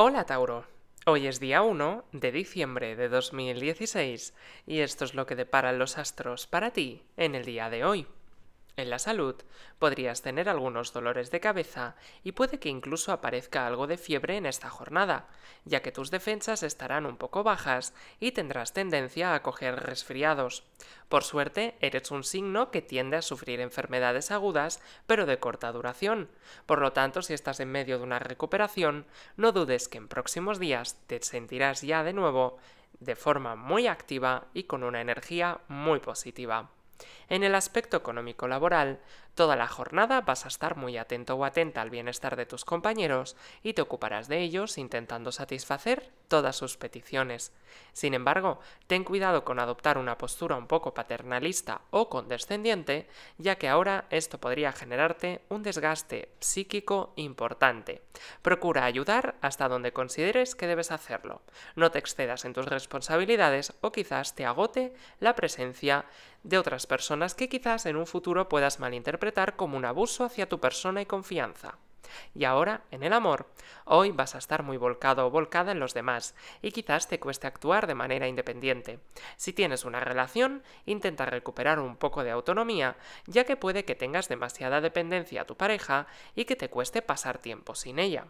Hola Tauro, hoy es día 1 de diciembre de 2016 y esto es lo que deparan los astros para ti en el día de hoy. En la salud, podrías tener algunos dolores de cabeza y puede que incluso aparezca algo de fiebre en esta jornada, ya que tus defensas estarán un poco bajas y tendrás tendencia a coger resfriados. Por suerte, eres un signo que tiende a sufrir enfermedades agudas, pero de corta duración. Por lo tanto, si estás en medio de una recuperación, no dudes que en próximos días te sentirás ya de nuevo de forma muy activa y con una energía muy positiva. En el aspecto económico laboral, Toda la jornada vas a estar muy atento o atenta al bienestar de tus compañeros y te ocuparás de ellos intentando satisfacer todas sus peticiones. Sin embargo, ten cuidado con adoptar una postura un poco paternalista o condescendiente, ya que ahora esto podría generarte un desgaste psíquico importante. Procura ayudar hasta donde consideres que debes hacerlo. No te excedas en tus responsabilidades o quizás te agote la presencia de otras personas que quizás en un futuro puedas malinterpretar como un abuso hacia tu persona y confianza. Y ahora, en el amor, hoy vas a estar muy volcado o volcada en los demás y quizás te cueste actuar de manera independiente. Si tienes una relación, intenta recuperar un poco de autonomía, ya que puede que tengas demasiada dependencia a tu pareja y que te cueste pasar tiempo sin ella.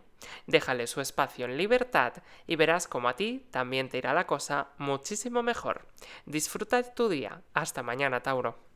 Déjale su espacio en libertad y verás cómo a ti también te irá la cosa muchísimo mejor. Disfruta de tu día. Hasta mañana, Tauro.